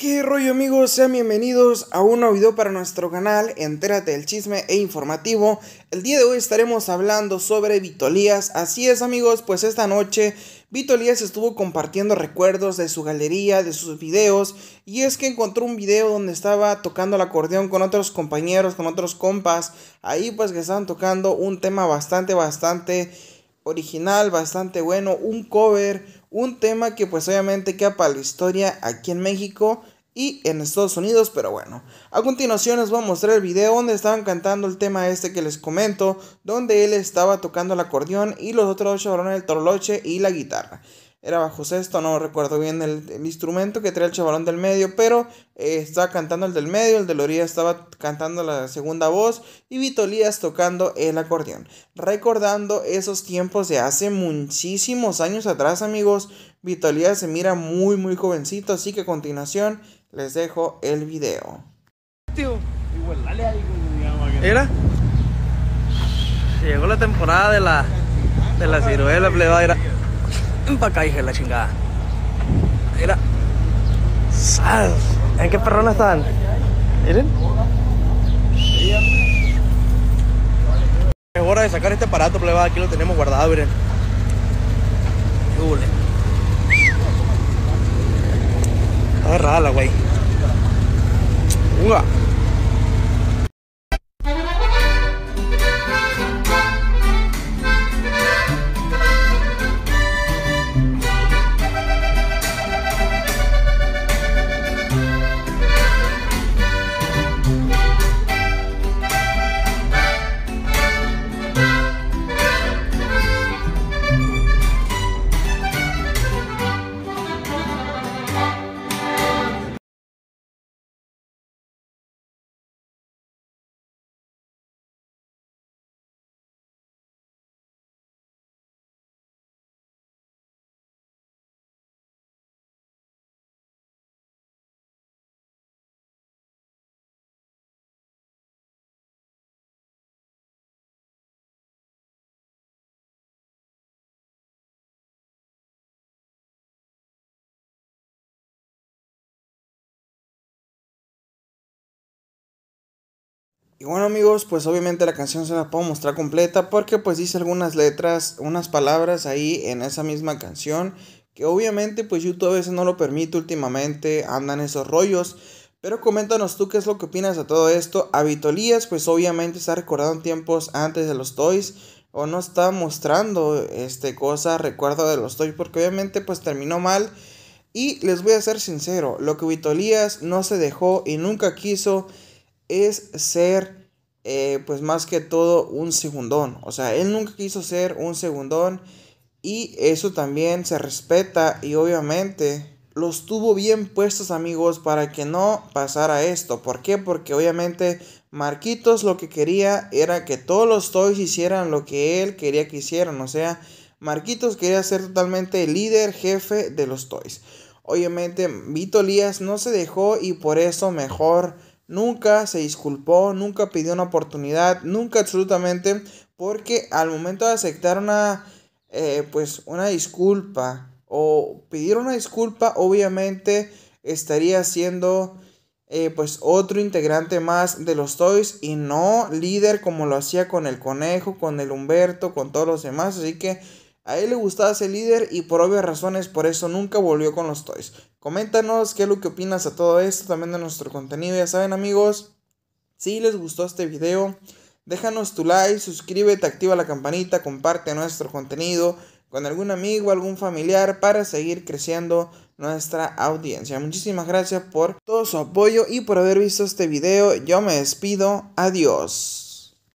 ¿Qué rollo amigos? Sean bienvenidos a un nuevo video para nuestro canal, entérate del chisme e informativo. El día de hoy estaremos hablando sobre Vitolías, así es amigos, pues esta noche Vitolías estuvo compartiendo recuerdos de su galería, de sus videos, y es que encontró un video donde estaba tocando el acordeón con otros compañeros, con otros compas, ahí pues que estaban tocando un tema bastante, bastante original, bastante bueno, un cover un tema que pues obviamente queda para la historia aquí en México y en Estados Unidos, pero bueno. A continuación les voy a mostrar el video donde estaban cantando el tema este que les comento, donde él estaba tocando el acordeón y los otros dos el torloche y la guitarra era bajo sexto, no recuerdo bien el, instrumento que trae el chavalón del medio, pero está eh, estaba cantando el del medio, el de Loría estaba cantando la segunda voz y Vitolías tocando el acordeón. Recordando esos tiempos de hace muchísimos años atrás, amigos, Vitolías se mira muy, muy jovencito, así que a continuación les dejo el video. ¿Era? Llegó la temporada de la, de la ciruela plebada bien la chingada. Era. ¿En qué perrona están? Miren. Es hora de sacar este aparato, pleba. Aquí lo tenemos guardado, miren. Está agarrada güey. Y bueno amigos, pues obviamente la canción se la puedo mostrar completa porque pues dice algunas letras, unas palabras ahí en esa misma canción que obviamente pues YouTube a veces no lo permite últimamente, andan esos rollos. Pero coméntanos tú qué es lo que opinas de todo esto. A pues obviamente está recordando tiempos antes de los toys o no está mostrando este cosa, recuerdo de los toys porque obviamente pues terminó mal. Y les voy a ser sincero, lo que Vitolías no se dejó y nunca quiso es ser, eh, pues más que todo, un segundón. O sea, él nunca quiso ser un segundón y eso también se respeta y obviamente los tuvo bien puestos amigos para que no pasara esto. ¿Por qué? Porque obviamente Marquitos lo que quería era que todos los Toys hicieran lo que él quería que hicieran. O sea, Marquitos quería ser totalmente el líder, jefe de los Toys. Obviamente Vito Lías no se dejó y por eso mejor nunca se disculpó, nunca pidió una oportunidad, nunca absolutamente, porque al momento de aceptar una, eh, pues una disculpa o pedir una disculpa, obviamente estaría siendo eh, pues otro integrante más de los Toys y no líder como lo hacía con el conejo, con el Humberto, con todos los demás, así que a él le gustaba ser líder y por obvias razones por eso nunca volvió con los Toys. Coméntanos qué es lo que opinas a todo esto, también de nuestro contenido. Ya saben amigos, si les gustó este video, déjanos tu like, suscríbete, activa la campanita, comparte nuestro contenido con algún amigo, algún familiar para seguir creciendo nuestra audiencia. Muchísimas gracias por todo su apoyo y por haber visto este video. Yo me despido. Adiós.